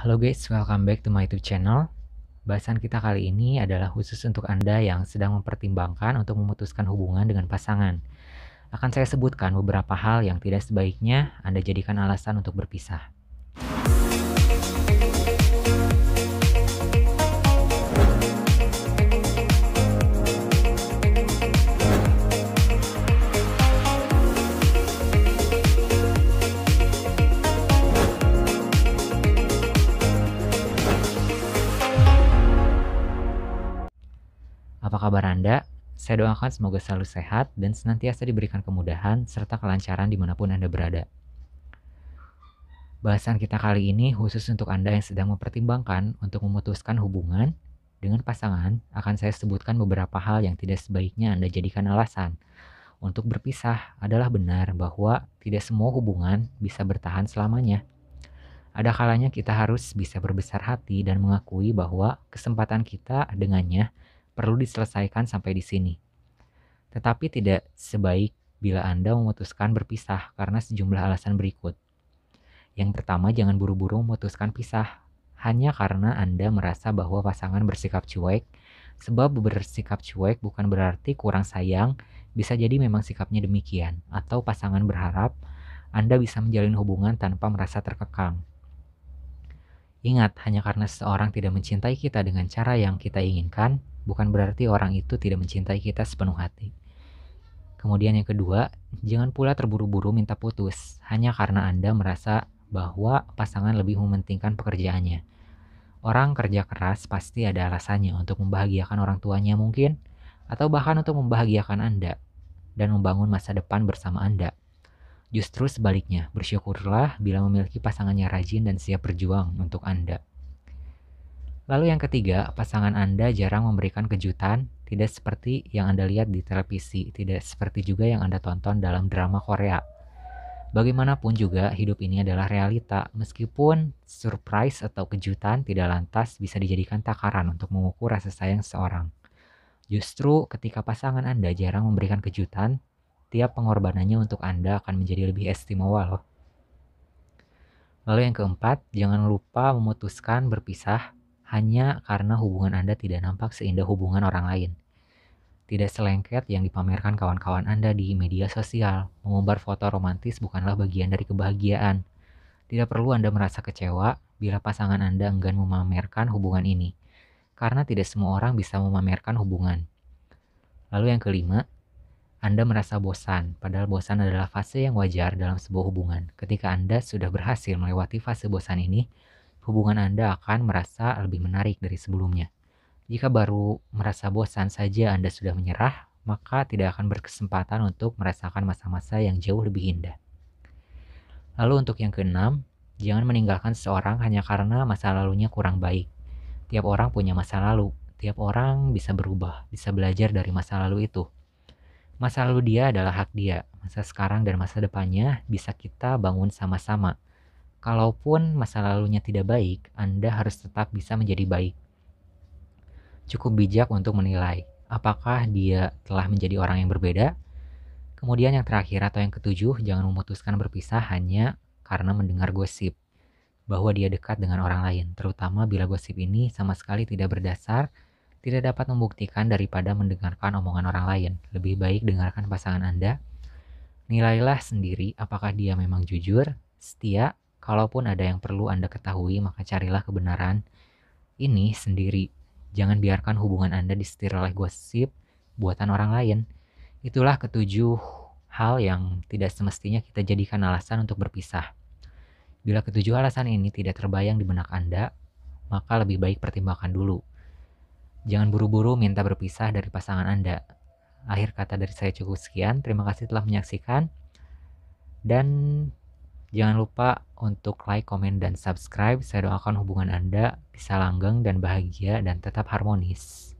Halo guys, welcome back to my YouTube channel. Bahasan kita kali ini adalah khusus untuk Anda yang sedang mempertimbangkan untuk memutuskan hubungan dengan pasangan. Akan saya sebutkan beberapa hal yang tidak sebaiknya Anda jadikan alasan untuk berpisah. Apa kabar Anda? Saya doakan semoga selalu sehat dan senantiasa diberikan kemudahan serta kelancaran dimanapun Anda berada. Bahasan kita kali ini khusus untuk Anda yang sedang mempertimbangkan untuk memutuskan hubungan dengan pasangan, akan saya sebutkan beberapa hal yang tidak sebaiknya Anda jadikan alasan. Untuk berpisah adalah benar bahwa tidak semua hubungan bisa bertahan selamanya. Ada kalanya kita harus bisa berbesar hati dan mengakui bahwa kesempatan kita dengannya perlu diselesaikan sampai di sini. Tetapi tidak sebaik bila Anda memutuskan berpisah karena sejumlah alasan berikut. Yang pertama, jangan buru-buru memutuskan pisah hanya karena Anda merasa bahwa pasangan bersikap cuek, sebab bersikap cuek bukan berarti kurang sayang, bisa jadi memang sikapnya demikian, atau pasangan berharap Anda bisa menjalin hubungan tanpa merasa terkekang. Ingat, hanya karena seseorang tidak mencintai kita dengan cara yang kita inginkan, bukan berarti orang itu tidak mencintai kita sepenuh hati. Kemudian yang kedua, jangan pula terburu-buru minta putus hanya karena Anda merasa bahwa pasangan lebih mementingkan pekerjaannya. Orang kerja keras pasti ada alasannya untuk membahagiakan orang tuanya mungkin, atau bahkan untuk membahagiakan Anda dan membangun masa depan bersama Anda. Justru sebaliknya, bersyukurlah bila memiliki pasangan yang rajin dan siap berjuang untuk Anda. Lalu yang ketiga, pasangan Anda jarang memberikan kejutan, tidak seperti yang Anda lihat di televisi, tidak seperti juga yang Anda tonton dalam drama Korea. Bagaimanapun juga, hidup ini adalah realita, meskipun surprise atau kejutan tidak lantas bisa dijadikan takaran untuk mengukur rasa sayang seseorang. Justru ketika pasangan Anda jarang memberikan kejutan, tiap pengorbanannya untuk Anda akan menjadi lebih istimewa loh. Lalu yang keempat, jangan lupa memutuskan berpisah hanya karena hubungan Anda tidak nampak seindah hubungan orang lain. Tidak selengket yang dipamerkan kawan-kawan Anda di media sosial, mengumbar foto romantis bukanlah bagian dari kebahagiaan. Tidak perlu Anda merasa kecewa bila pasangan Anda enggan memamerkan hubungan ini, karena tidak semua orang bisa memamerkan hubungan. Lalu yang kelima, Anda merasa bosan, padahal bosan adalah fase yang wajar dalam sebuah hubungan. Ketika Anda sudah berhasil melewati fase bosan ini, hubungan Anda akan merasa lebih menarik dari sebelumnya. Jika baru merasa bosan saja Anda sudah menyerah, maka tidak akan berkesempatan untuk merasakan masa-masa yang jauh lebih indah. Lalu untuk yang keenam, jangan meninggalkan seseorang hanya karena masa lalunya kurang baik. Tiap orang punya masa lalu, tiap orang bisa berubah, bisa belajar dari masa lalu itu. Masa lalu dia adalah hak dia. Masa sekarang dan masa depannya bisa kita bangun sama-sama. Kalaupun masa lalunya tidak baik, Anda harus tetap bisa menjadi baik. Cukup bijak untuk menilai apakah dia telah menjadi orang yang berbeda. Kemudian yang terakhir atau yang ketujuh, jangan memutuskan berpisah hanya karena mendengar gosip bahwa dia dekat dengan orang lain, terutama bila gosip ini sama sekali tidak berdasar, tidak dapat membuktikan daripada mendengarkan omongan orang lain. Lebih baik dengarkan pasangan Anda. Nilailah sendiri apakah dia memang jujur, setia, Kalaupun ada yang perlu Anda ketahui, maka carilah kebenaran ini sendiri. Jangan biarkan hubungan Anda disetir oleh gosip buatan orang lain. Itulah ketujuh hal yang tidak semestinya kita jadikan alasan untuk berpisah. Bila ketujuh alasan ini tidak terbayang di benak Anda, maka lebih baik pertimbangkan dulu. Jangan buru-buru minta berpisah dari pasangan Anda. Akhir kata dari saya cukup sekian. Terima kasih telah menyaksikan. Dan Jangan lupa untuk like, komen, dan subscribe. Saya doakan hubungan Anda bisa langgeng dan bahagia dan tetap harmonis.